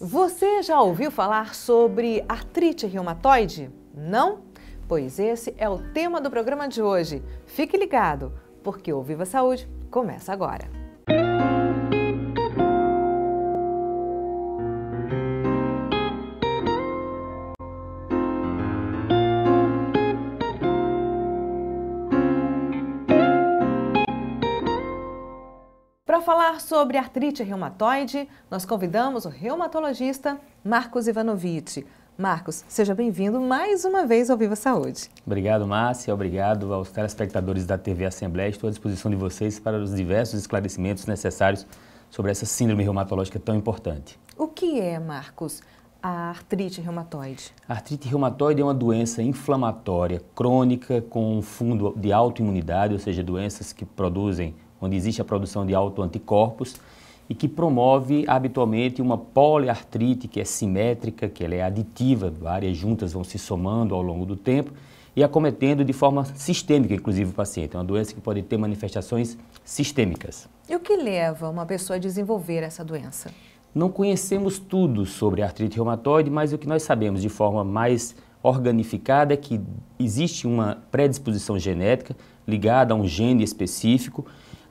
Você já ouviu falar sobre artrite reumatoide? Não? Pois esse é o tema do programa de hoje. Fique ligado, porque o Viva Saúde começa agora. falar sobre artrite reumatoide, nós convidamos o reumatologista Marcos Ivanovic. Marcos, seja bem-vindo mais uma vez ao Viva Saúde. Obrigado, Márcia. Obrigado aos telespectadores da TV Assembleia. Estou à disposição de vocês para os diversos esclarecimentos necessários sobre essa síndrome reumatológica tão importante. O que é, Marcos, a artrite reumatoide? A artrite reumatoide é uma doença inflamatória crônica com um fundo de autoimunidade, ou seja, doenças que produzem onde existe a produção de autoanticorpos e que promove habitualmente uma poliartrite que é simétrica, que ela é aditiva, várias juntas vão se somando ao longo do tempo e acometendo de forma sistêmica, inclusive, o paciente. É uma doença que pode ter manifestações sistêmicas. E o que leva uma pessoa a desenvolver essa doença? Não conhecemos tudo sobre artrite reumatoide, mas o que nós sabemos de forma mais organificada é que existe uma predisposição genética ligada a um gene específico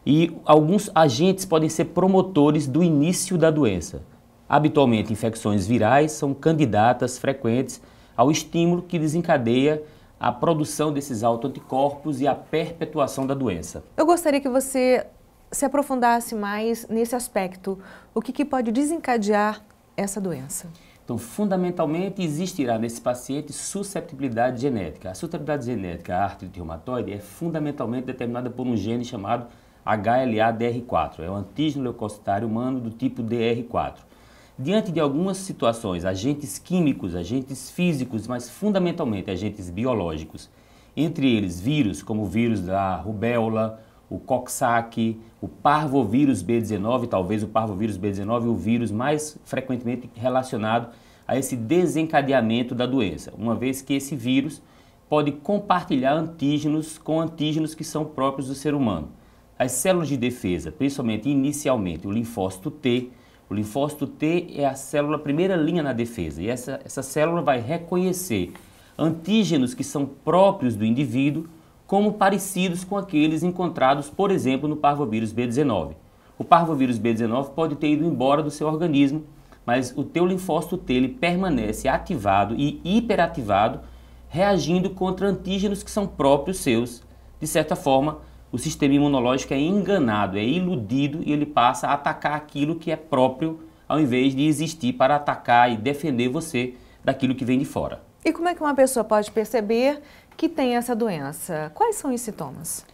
e alguns agentes podem ser promotores do início da doença. Habitualmente, infecções virais são candidatas frequentes ao estímulo que desencadeia a produção desses autoanticorpos e a perpetuação da doença. Eu gostaria que você se aprofundasse mais nesse aspecto. O que, que pode desencadear essa doença? Então, fundamentalmente, existirá nesse paciente susceptibilidade genética. A susceptibilidade genética à artrite reumatoide é fundamentalmente determinada por um gene chamado HLA-DR4, é o antígeno leucocitário humano do tipo DR4. Diante de algumas situações, agentes químicos, agentes físicos, mas fundamentalmente agentes biológicos, entre eles vírus, como o vírus da rubéola, o coxsackie, o parvovírus B19, talvez o parvovírus B19 o vírus mais frequentemente relacionado a esse desencadeamento da doença, uma vez que esse vírus pode compartilhar antígenos com antígenos que são próprios do ser humano. As células de defesa, principalmente inicialmente o linfócito T, o linfócito T é a célula primeira linha na defesa e essa, essa célula vai reconhecer antígenos que são próprios do indivíduo como parecidos com aqueles encontrados, por exemplo, no parvovírus B19. O parvovírus B19 pode ter ido embora do seu organismo, mas o teu linfócito T ele permanece ativado e hiperativado, reagindo contra antígenos que são próprios seus, de certa forma, o sistema imunológico é enganado, é iludido e ele passa a atacar aquilo que é próprio, ao invés de existir para atacar e defender você daquilo que vem de fora. E como é que uma pessoa pode perceber que tem essa doença? Quais são os sintomas?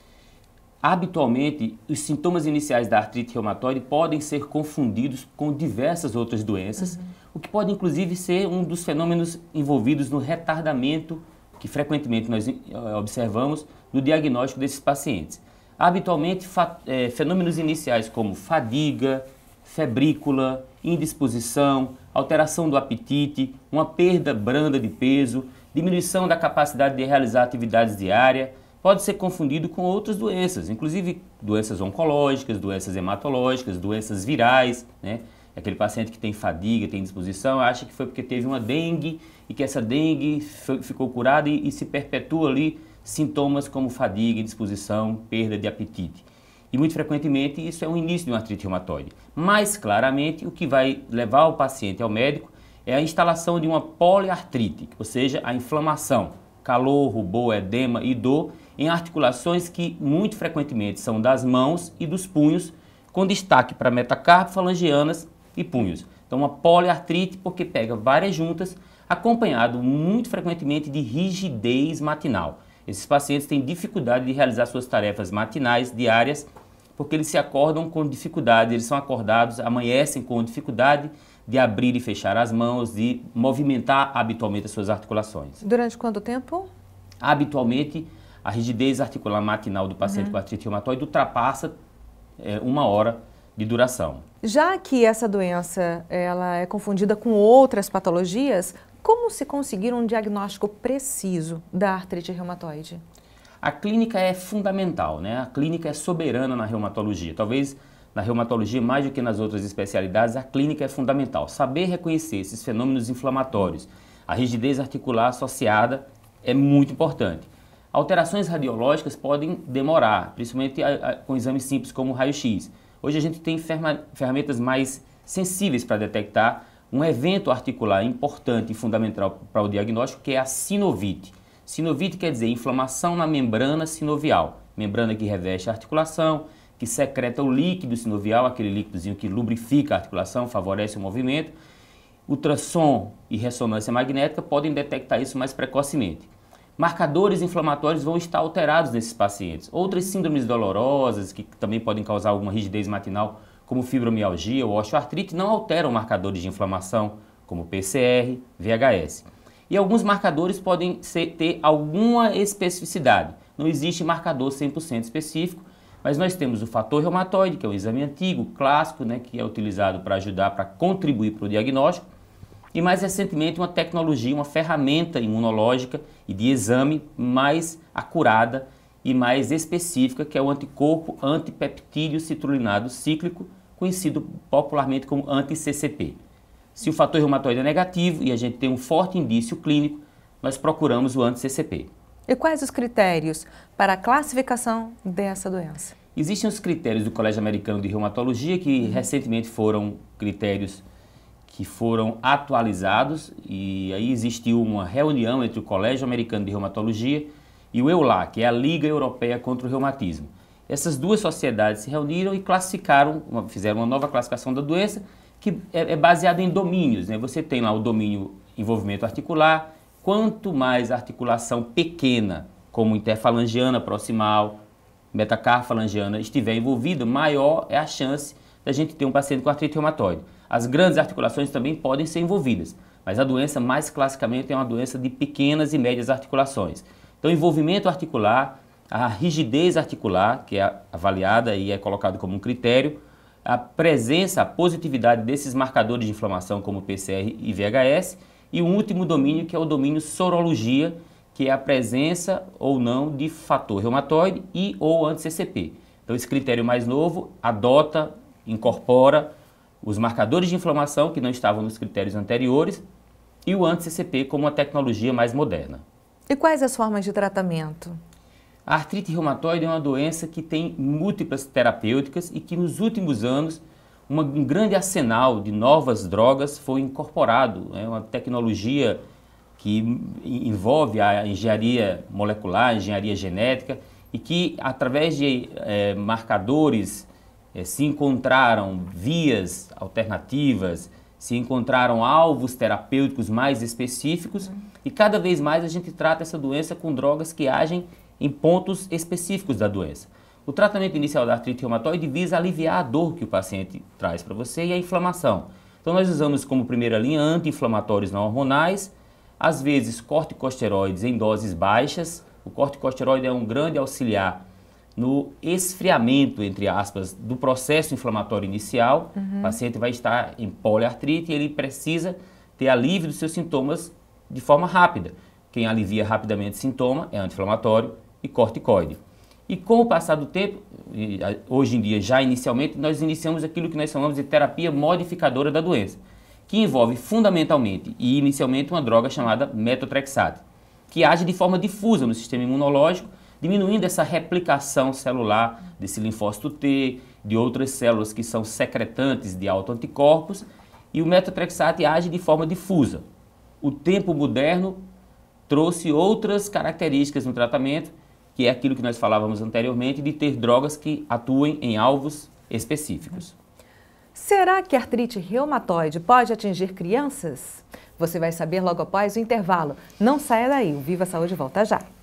Habitualmente, os sintomas iniciais da artrite reumatoide podem ser confundidos com diversas outras doenças, uhum. o que pode inclusive ser um dos fenômenos envolvidos no retardamento que frequentemente nós eh, observamos no diagnóstico desses pacientes. Habitualmente, é, fenômenos iniciais como fadiga, febrícula, indisposição, alteração do apetite, uma perda branda de peso, diminuição da capacidade de realizar atividades diárias, pode ser confundido com outras doenças, inclusive doenças oncológicas, doenças hematológicas, doenças virais, né? Aquele paciente que tem fadiga, tem indisposição, acha que foi porque teve uma dengue e que essa dengue ficou curada e, e se perpetua ali sintomas como fadiga, indisposição, perda de apetite. E muito frequentemente isso é o início de uma artrite reumatoide. Mais claramente, o que vai levar o paciente ao médico é a instalação de uma poliartrite, ou seja, a inflamação, calor, rubor, edema e dor em articulações que muito frequentemente são das mãos e dos punhos, com destaque para metacarpo, falangianas e punhos. Então, uma poliartrite porque pega várias juntas, acompanhado muito frequentemente de rigidez matinal. Esses pacientes têm dificuldade de realizar suas tarefas matinais, diárias, porque eles se acordam com dificuldade, eles são acordados, amanhecem com dificuldade de abrir e fechar as mãos, de movimentar habitualmente as suas articulações. Durante quanto tempo? Habitualmente, a rigidez articular matinal do paciente uhum. com artrite reumatoide ultrapassa é, uma hora de duração. Já que essa doença ela é confundida com outras patologias, como se conseguir um diagnóstico preciso da artrite reumatoide? A clínica é fundamental, né? A clínica é soberana na reumatologia. Talvez na reumatologia, mais do que nas outras especialidades, a clínica é fundamental. Saber reconhecer esses fenômenos inflamatórios, a rigidez articular associada é muito importante. Alterações radiológicas podem demorar, principalmente a, a, com exames simples como o raio-x. Hoje a gente tem ferma, ferramentas mais sensíveis para detectar um evento articular importante e fundamental para o diagnóstico, que é a sinovite. Sinovite quer dizer inflamação na membrana sinovial, membrana que reveste a articulação, que secreta o líquido sinovial, aquele líquidozinho que lubrifica a articulação, favorece o movimento. Ultrassom e ressonância magnética podem detectar isso mais precocemente. Marcadores inflamatórios vão estar alterados nesses pacientes. Outras síndromes dolorosas, que também podem causar alguma rigidez matinal, como fibromialgia ou osteoartrite, não alteram marcadores de inflamação, como PCR, VHS. E alguns marcadores podem ser, ter alguma especificidade. Não existe marcador 100% específico, mas nós temos o fator reumatoide, que é um exame antigo, clássico, né, que é utilizado para ajudar, para contribuir para o diagnóstico. E mais recentemente, uma tecnologia, uma ferramenta imunológica e de exame mais acurada e mais específica, que é o anticorpo antipeptídeo citrulinado cíclico, conhecido popularmente como anti-CCP. Se o fator reumatoide é negativo e a gente tem um forte indício clínico, nós procuramos o anti-CCP. E quais os critérios para a classificação dessa doença? Existem os critérios do Colégio Americano de Reumatologia que uhum. recentemente foram critérios que foram atualizados e aí existiu uma reunião entre o Colégio Americano de Reumatologia e o EULAC, que é a Liga Europeia contra o Reumatismo. Essas duas sociedades se reuniram e classificaram, uma, fizeram uma nova classificação da doença, que é, é baseada em domínios. Né? Você tem lá o domínio envolvimento articular, quanto mais articulação pequena, como interfalangiana proximal, metacarfalangiana, estiver envolvida, maior é a chance da gente ter um paciente com artrite reumatoide. As grandes articulações também podem ser envolvidas, mas a doença mais classicamente é uma doença de pequenas e médias articulações. Então, envolvimento articular, a rigidez articular, que é avaliada e é colocado como um critério, a presença, a positividade desses marcadores de inflamação como PCR e VHS, e um último domínio que é o domínio sorologia, que é a presença ou não de fator reumatoide e ou anti-CCP. Então esse critério mais novo adota, incorpora os marcadores de inflamação que não estavam nos critérios anteriores e o anti-CCP como uma tecnologia mais moderna. E quais as formas de tratamento? A artrite reumatoide é uma doença que tem múltiplas terapêuticas e que nos últimos anos um grande arsenal de novas drogas foi incorporado. É uma tecnologia que envolve a engenharia molecular, a engenharia genética e que através de é, marcadores é, se encontraram vias alternativas, se encontraram alvos terapêuticos mais específicos uhum. e cada vez mais a gente trata essa doença com drogas que agem em pontos específicos da doença. O tratamento inicial da artrite reumatoide visa aliviar a dor que o paciente traz para você e a inflamação. Então nós usamos como primeira linha anti-inflamatórios não hormonais, às vezes corticosteroides em doses baixas. O corticosteroide é um grande auxiliar no esfriamento, entre aspas, do processo inflamatório inicial. Uhum. O paciente vai estar em poliartrite e ele precisa ter alívio dos seus sintomas de forma rápida. Quem alivia rapidamente o sintoma é anti-inflamatório, e corticoide. E com o passar do tempo, hoje em dia já inicialmente, nós iniciamos aquilo que nós chamamos de terapia modificadora da doença, que envolve fundamentalmente e inicialmente uma droga chamada metotrexato, que age de forma difusa no sistema imunológico, diminuindo essa replicação celular desse linfócito T, de outras células que são secretantes de autoanticorpos, e o metotrexato age de forma difusa. O tempo moderno trouxe outras características no tratamento, que é aquilo que nós falávamos anteriormente, de ter drogas que atuem em alvos específicos. Será que a artrite reumatoide pode atingir crianças? Você vai saber logo após o intervalo. Não saia daí, o Viva Saúde volta já.